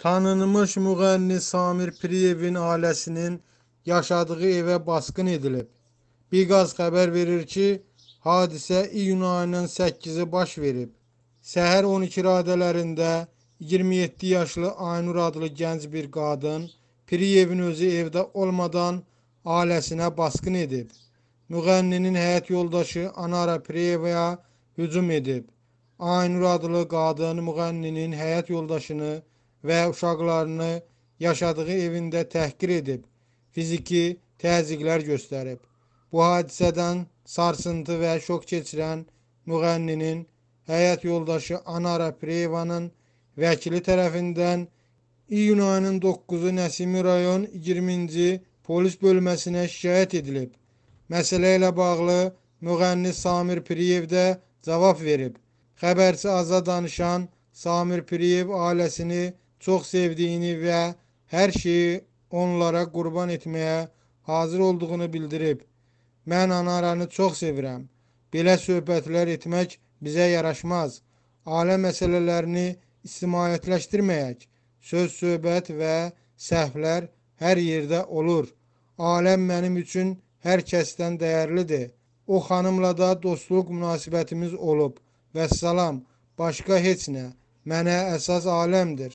Tanınmış müğənni Samir Priyevin ailəsinin yaşadığı evə basqın edilib. Biqaz xəbər verir ki, hadisə iyun ayının 8-i baş verib. Səhər 12 radələrində 27 yaşlı Aynur adlı gənc bir qadın Priyevin özü evdə olmadan ailəsinə basqın edib. Müğənninin həyat yoldaşı Anara Priyevaya hücum edib. Aynur adlı qadın müğənninin həyat yoldaşını və uşaqlarını yaşadığı evində təhqir edib, fiziki təzyiqlər göstərib. Bu hadisədən sarsıntı və şok keçirən müğənninin həyat yoldaşı Anara Prevanın vəkili tərəfindən iyun ayının 9-u Nəsimi rayon 20-ci polis bölməsinə şikayət edilib. Məsələ ilə bağlı müğənni Samir Priyev də cavab verib. Xəbərçi Aza danışan Samir Priyev ailəsini çox sevdiyini və hər şeyi onlara qurban etməyə hazır olduğunu bildirib. Mən anaranı çox sevirəm. Belə söhbətlər etmək bizə yaraşmaz. Ailə məsələlərini istimaiyyətləşdirməyək. Söz, söhbət və səhvlər hər yerdə olur. Aləm mənim üçün hər kəsdən dəyərlidir. O xanımla da dostluq münasibətimiz olub. Və salam, başqa heç nə. Mənə əsas aləmdir.